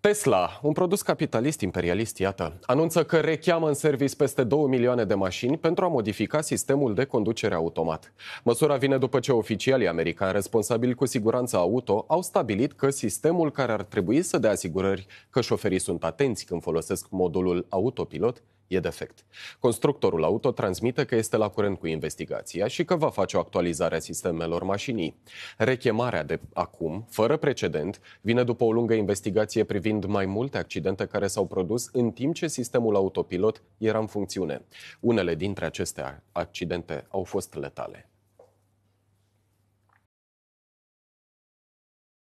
Tesla, un produs capitalist imperialist, iată, anunță că recheamă în service peste 2 milioane de mașini pentru a modifica sistemul de conducere automat. Măsura vine după ce oficialii americani responsabili cu siguranța auto au stabilit că sistemul care ar trebui să dea asigurări că șoferii sunt atenți când folosesc modulul autopilot e defect. Constructorul auto transmite că este la curent cu investigația și că va face o actualizare a sistemelor mașinii. Rechemarea de acum, fără precedent, vine după o lungă investigație privind mai multe accidente care s-au produs în timp ce sistemul autopilot era în funcțiune. Unele dintre aceste accidente au fost letale.